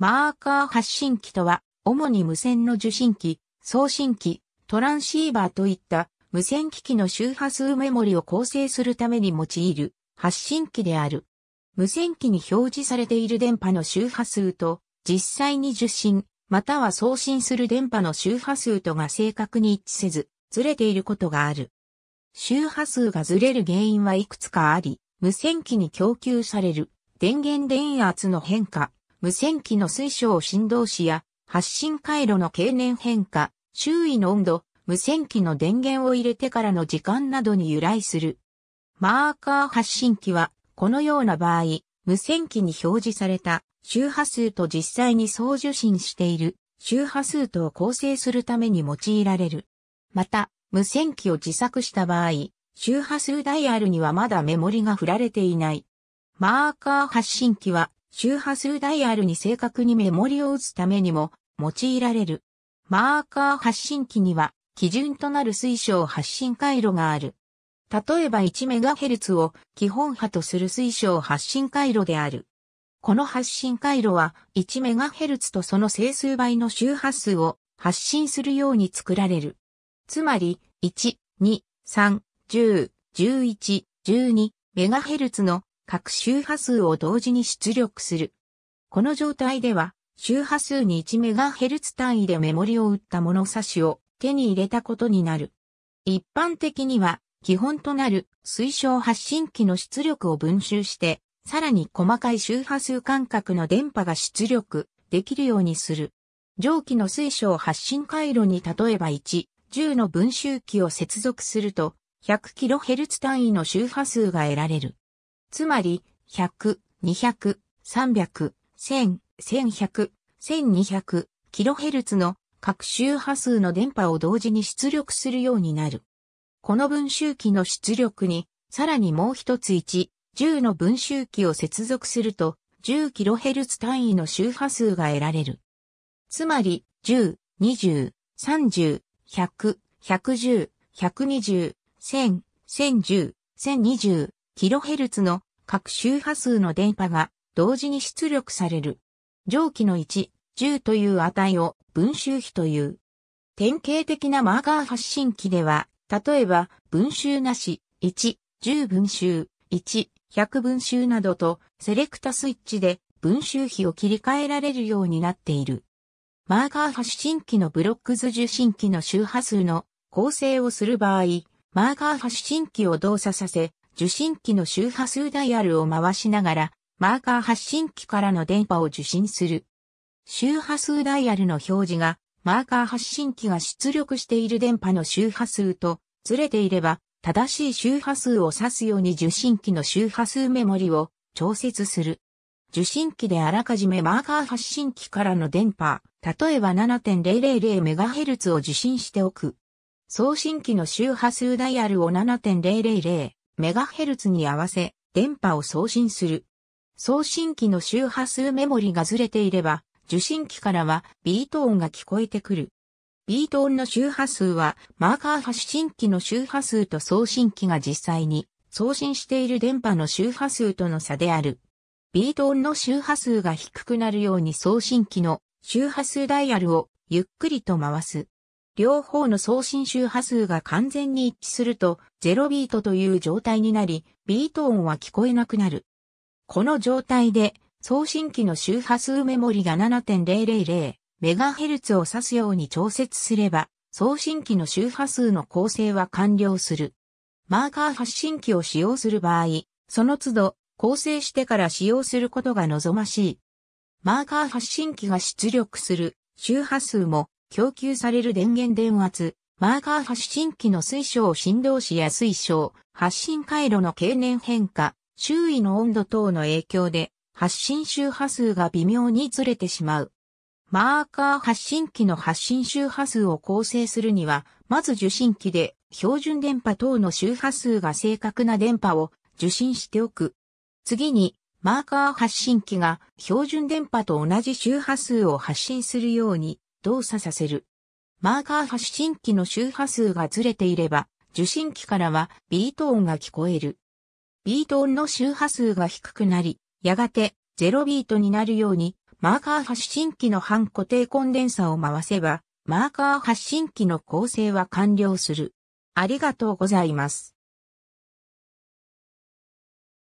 マーカー発信機とは、主に無線の受信機、送信機、トランシーバーといった無線機器の周波数メモリを構成するために用いる発信機である。無線機に表示されている電波の周波数と、実際に受信、または送信する電波の周波数とが正確に一致せず、ずれていることがある。周波数がずれる原因はいくつかあり、無線機に供給される電源電圧の変化、無線機の水晶振動子や発信回路の経年変化、周囲の温度、無線機の電源を入れてからの時間などに由来する。マーカー発信機は、このような場合、無線機に表示された周波数と実際に送受信している周波数とを構成するために用いられる。また、無線機を自作した場合、周波数ダイヤルにはまだメモリが振られていない。マーカー発信機は周波数ダイヤルに正確にメモリを打つためにも用いられる。マーカー発信機には基準となる水晶発信回路がある。例えば 1MHz を基本波とする水晶発信回路である。この発信回路は 1MHz とその整数倍の周波数を発信するように作られる。つまり、1、2、3、10、11、12MHz の各周波数を同時に出力する。この状態では、周波数に 1MHz 単位でメモリを打った物差しを手に入れたことになる。一般的には、基本となる推奨発信機の出力を分集して、さらに細かい周波数間隔の電波が出力できるようにする。上記の推奨発信回路に例えば1、10の分集機を接続すると、100kHz 単位の周波数が得られる。つまり、100、200、300、1000、1100、1200、kHz の各周波数の電波を同時に出力するようになる。この分周期の出力に、さらにもう一つ1、10の分周期を接続すると、10kHz 単位の周波数が得られる。つまり、10、20、30、100、110、120、1000、1010、1020、キロヘルツの各周波数の電波が同時に出力される。上記の1、10という値を分周比という。典型的なマーガー発信機では、例えば分周なし、1、10分周、1、100分周などとセレクタスイッチで分周比を切り替えられるようになっている。マーガー発信機のブロック図受信機の周波数の構成をする場合、マーガー発信機を動作させ、受信機の周波数ダイヤルを回しながら、マーカー発信機からの電波を受信する。周波数ダイヤルの表示が、マーカー発信機が出力している電波の周波数と、ずれていれば、正しい周波数を指すように受信機の周波数メモリを調節する。受信機であらかじめマーカー発信機からの電波、例えば 7.000MHz を受信しておく。送信機の周波数ダイヤルを7.000メガヘルツに合わせ電波を送信する。送信機の周波数メモリがずれていれば、受信機からはビート音が聞こえてくる。ビート音の周波数は、マーカー発信機の周波数と送信機が実際に送信している電波の周波数との差である。ビート音の周波数が低くなるように送信機の周波数ダイヤルをゆっくりと回す。両方の送信周波数が完全に一致すると0ビートという状態になり、ビート音は聞こえなくなる。この状態で送信機の周波数メモリが 7.000MHz を指すように調節すれば、送信機の周波数の構成は完了する。マーカー発信機を使用する場合、その都度構成してから使用することが望ましい。マーカー発信機が出力する周波数も供給される電源電圧、マーカー発信機の水晶振動子や水晶、発信回路の経年変化、周囲の温度等の影響で、発信周波数が微妙にずれてしまう。マーカー発信機の発信周波数を構成するには、まず受信機で標準電波等の周波数が正確な電波を受信しておく。次に、マーカー発信機が標準電波と同じ周波数を発信するように動作させる。マーカー発信機の周波数がずれていれば、受信機からはビート音が聞こえる。ビート音の周波数が低くなり、やがて0ビートになるように、マーカー発信機の半固定コンデンサを回せば、マーカー発信機の構成は完了する。ありがとうございます。